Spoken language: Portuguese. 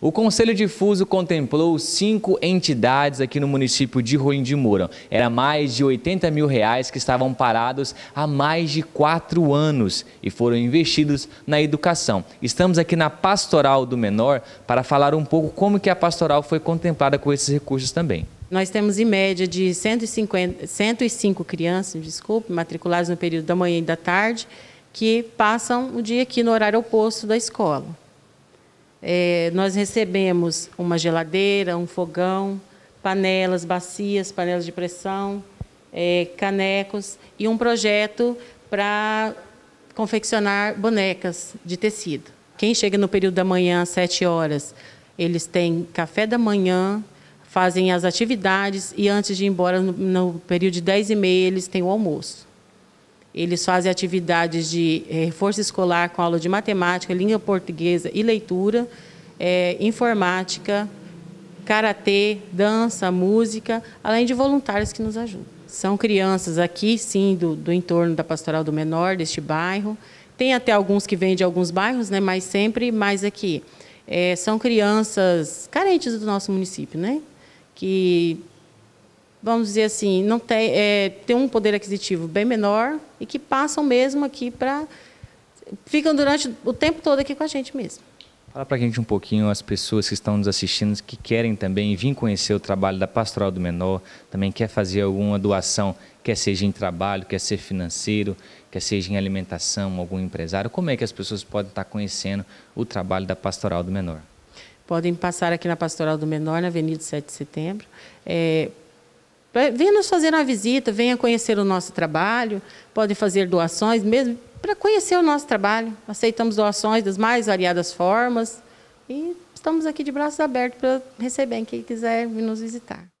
O Conselho Difuso contemplou cinco entidades aqui no município de Ruim de Moura. Era mais de 80 mil reais que estavam parados há mais de quatro anos e foram investidos na educação. Estamos aqui na Pastoral do Menor para falar um pouco como que a Pastoral foi contemplada com esses recursos também. Nós temos em média de 150, 105 crianças, desculpe, matriculadas no período da manhã e da tarde, que passam o dia aqui no horário oposto da escola. É, nós recebemos uma geladeira, um fogão, panelas, bacias, panelas de pressão, é, canecos e um projeto para confeccionar bonecas de tecido. Quem chega no período da manhã às 7 horas, eles têm café da manhã, fazem as atividades e antes de ir embora, no, no período de 10 e meia, eles têm o almoço. Eles fazem atividades de eh, reforço escolar com aula de matemática, língua portuguesa e leitura, é, informática, karatê, dança, música, além de voluntários que nos ajudam. São crianças aqui, sim, do, do entorno da Pastoral do Menor, deste bairro. Tem até alguns que vêm de alguns bairros, né, mas sempre mais aqui. É, são crianças carentes do nosso município, né? Que vamos dizer assim, não tem, é, tem um poder aquisitivo bem menor e que passam mesmo aqui para. ficam durante o tempo todo aqui com a gente mesmo. Fala para a gente um pouquinho, as pessoas que estão nos assistindo, que querem também vir conhecer o trabalho da Pastoral do Menor, também quer fazer alguma doação, quer seja em trabalho, quer ser financeiro, quer seja em alimentação, algum empresário. Como é que as pessoas podem estar conhecendo o trabalho da Pastoral do Menor? Podem passar aqui na Pastoral do Menor, na Avenida 7 de Setembro. É, é, venha nos fazer uma visita, venha conhecer o nosso trabalho, pode fazer doações mesmo para conhecer o nosso trabalho. Aceitamos doações das mais variadas formas e estamos aqui de braços abertos para receber quem quiser vir nos visitar.